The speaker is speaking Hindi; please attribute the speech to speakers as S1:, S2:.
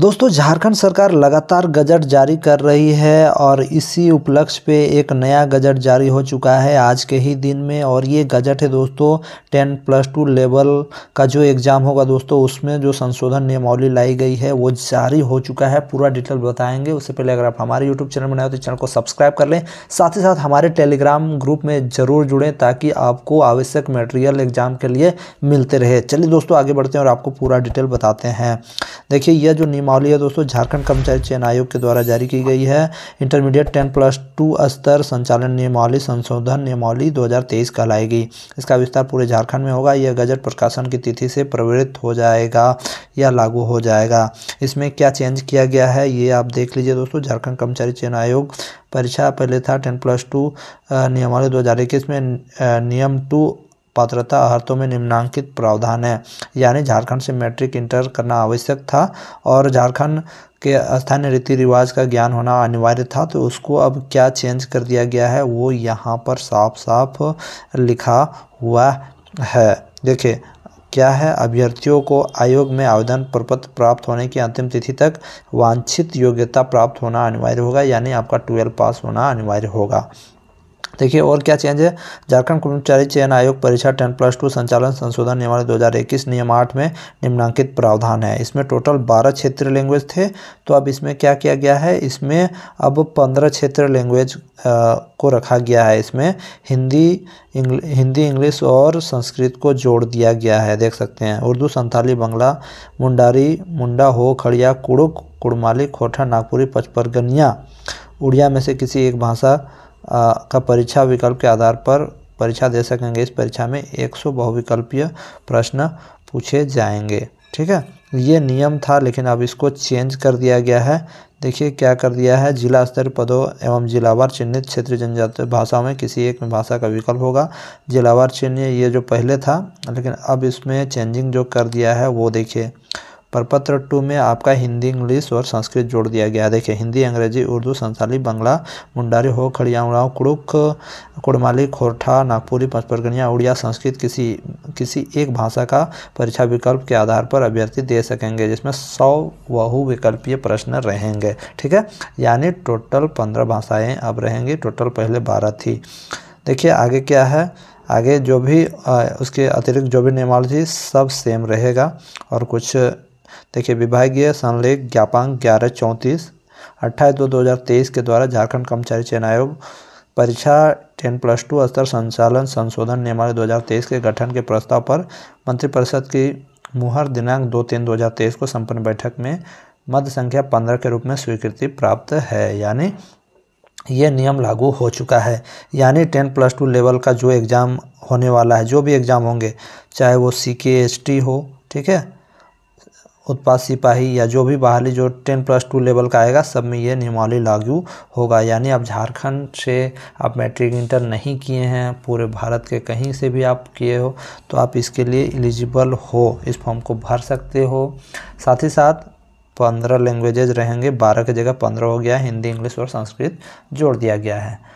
S1: दोस्तों झारखंड सरकार लगातार गजट जारी कर रही है और इसी उपलक्ष्य पे एक नया गजट जारी हो चुका है आज के ही दिन में और ये गजट है दोस्तों टेन प्लस टू लेवल का जो एग्ज़ाम होगा दोस्तों उसमें जो संशोधन नियमावली लाई गई है वो जारी हो चुका है पूरा डिटेल बताएंगे उससे पहले अगर आप हमारे यूट्यूब चैनल में नए हो तो चैनल को सब्सक्राइब कर लें साथ ही साथ हमारे टेलीग्राम ग्रुप में ज़रूर जुड़ें ताकि आपको आवश्यक मटेरियल एग्ज़ाम के लिए मिलते रहे चलिए दोस्तों आगे बढ़ते हैं और आपको पूरा डिटेल बताते हैं देखिए यह जो मालिया दोस्तों झारखंड कर्मचारी चयन आयोग के द्वारा जारी की गई है इंटरमीडिएट टेन प्लस टू स्तर संचालन नियमावली संशोधन नियमावली 2023 कहलाएगी इसका विस्तार पूरे झारखंड में होगा यह गजट प्रकाशन की तिथि से प्रवृत्त हो जाएगा या लागू हो जाएगा इसमें क्या चेंज किया गया है ये आप देख लीजिए दोस्तों झारखंड कर्मचारी चयन आयोग परीक्षा पहले था टेन प्लस टू नियमावली दो हज़ार इक्कीस में नियम टू पात्रता अहर्तों में निम्नांकित प्रावधान है यानी झारखंड से मैट्रिक इंटर करना आवश्यक था और झारखंड के स्थानीय रीति रिवाज का ज्ञान होना अनिवार्य था तो उसको अब क्या चेंज कर दिया गया है वो यहाँ पर साफ साफ लिखा हुआ है देखिए क्या है अभ्यर्थियों को आयोग में आवेदन प्रपत्र प्राप्त होने की अंतिम तिथि तक वांछित योग्यता प्राप्त होना अनिवार्य होगा यानी आपका ट्वेल्व पास होना अनिवार्य होगा देखिए और क्या चेंज है झारखंड कर्मचारी चयन आयोग परीक्षा टेन प्लस टू संचालन संशोधन नियमावली 2021 नियम आठ में निम्नांकित प्रावधान है इसमें टोटल 12 क्षेत्रीय लैंग्वेज थे तो अब इसमें क्या किया गया है इसमें अब 15 क्षेत्रीय लैंग्वेज को रखा गया है इसमें हिंदी इंग्ल, हिंदी इंग्लिश और संस्कृत को जोड़ दिया गया है देख सकते हैं उर्दू संथाली बंगला मुंडारी मुंडा हो खड़िया कुड़ुक कुड़माली खोठा नागपुरी पचपरगनिया उड़िया में से किसी एक भाषा का परीक्षा विकल्प के आधार पर परीक्षा दे सकेंगे इस परीक्षा में 100 बहुविकल्पीय प्रश्न पूछे जाएंगे ठीक है ये नियम था लेकिन अब इसको चेंज कर दिया गया है देखिए क्या कर दिया है जिला स्तर पदों एवं जिलावार चिन्हित क्षेत्रीय जनजातीय भाषाओं में किसी एक में भाषा का विकल्प होगा जिलावार चिन्ह ये जो पहले था लेकिन अब इसमें चेंजिंग जो कर दिया है वो देखिए प्रपत्र टू में आपका हिंदी इंग्लिश और संस्कृत जोड़ दिया गया देखिए हिंदी अंग्रेजी उर्दू संथाली बांग्ला मुंडारी हो खड़िया उड़ाव कुड़ुक कुड़माली खोरठा नागपुरी पंचपरगनिया उड़िया संस्कृत किसी किसी एक भाषा का परीक्षा विकल्प के आधार पर अभ्यर्थी दे सकेंगे जिसमें सौ बहुविकल्पीय प्रश्न रहेंगे ठीक है यानी टोटल पंद्रह भाषाएँ अब रहेंगी टोटल पहले बारह थी देखिए आगे क्या है आगे जो भी आ, उसके अतिरिक्त जो भी नियमावली थी सब सेम रहेगा और कुछ देखिए विभागीय संलेख ज्ञापांक ग्यारह चौंतीस अट्ठाईस दो दो हज़ार तेईस के द्वारा झारखंड कर्मचारी चयन आयोग परीक्षा टेन प्लस टू स्तर संचालन संशोधन नियमावली 2023 के गठन के प्रस्ताव पर मंत्रिपरिषद की मुहर दिनांक दो तीन तेईस को संपन्न बैठक में मध्य संख्या पंद्रह के रूप में स्वीकृति प्राप्त है यानी ये नियम लागू हो चुका है यानी टेन प्लस टू लेवल का जो एग्ज़ाम होने वाला है जो भी एग्ज़ाम होंगे चाहे वो सी के एस टी हो ठीक है उत्पाद सिपाही या जो भी बहाली जो टेन प्लस टू लेवल का आएगा सब में ये नियमावली लागू होगा यानी आप झारखंड से आप मैट्रिक इंटर नहीं किए हैं पूरे भारत के कहीं से भी आप किए हो तो आप इसके लिए एलिजिबल हो इस फॉर्म को भर सकते हो साथ ही साथ पंद्रह लैंग्वेजेज रहेंगे बारह की जगह पंद्रह हो गया हिंदी इंग्लिश और संस्कृत जोड़ दिया गया है